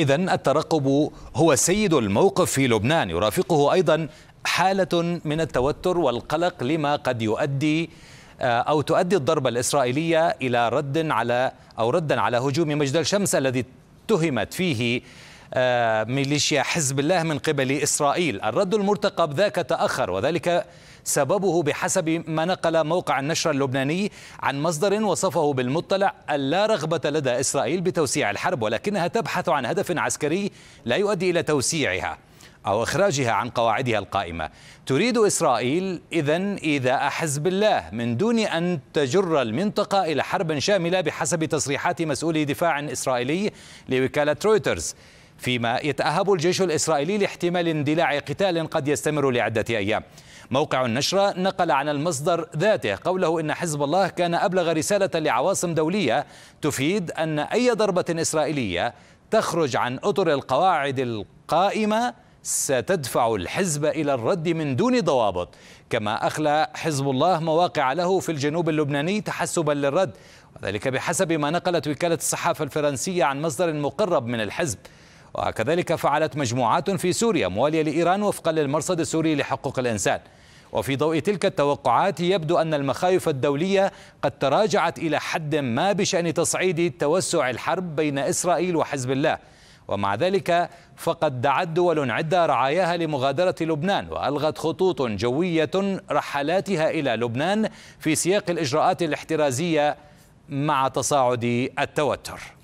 إذا الترقب هو سيد الموقف في لبنان يرافقه أيضا حالة من التوتر والقلق لما قد يؤدي آه، أو تؤدي الضربة الإسرائيلية إلى رد على أو ردا على هجوم مجد الشمس الذي اتهمت فيه آه، ميليشيا حزب الله من قبل إسرائيل الرد المرتقب ذاك تأخر وذلك سببه بحسب ما نقل موقع النشر اللبناني عن مصدر وصفه بالمطلع اللا رغبة لدى إسرائيل بتوسيع الحرب ولكنها تبحث عن هدف عسكري لا يؤدي إلى توسيعها أو إخراجها عن قواعدها القائمة تريد إسرائيل إذا إيذاء حزب الله من دون أن تجر المنطقة إلى حرب شاملة بحسب تصريحات مسؤول دفاع إسرائيلي لوكالة رويترز فيما يتأهب الجيش الإسرائيلي لاحتمال اندلاع قتال قد يستمر لعدة أيام موقع النشرة نقل عن المصدر ذاته قوله إن حزب الله كان أبلغ رسالة لعواصم دولية تفيد أن أي ضربة إسرائيلية تخرج عن أطر القواعد القائمة ستدفع الحزب إلى الرد من دون ضوابط كما أخلى حزب الله مواقع له في الجنوب اللبناني تحسبا للرد وذلك بحسب ما نقلت وكالة الصحافة الفرنسية عن مصدر مقرب من الحزب وكذلك فعلت مجموعات في سوريا موالية لإيران وفقا للمرصد السوري لحقوق الإنسان وفي ضوء تلك التوقعات يبدو أن المخاوف الدولية قد تراجعت إلى حد ما بشأن تصعيد توسع الحرب بين إسرائيل وحزب الله ومع ذلك فقد دعت دول عدة رعاياها لمغادرة لبنان وألغت خطوط جوية رحلاتها إلى لبنان في سياق الإجراءات الاحترازية مع تصاعد التوتر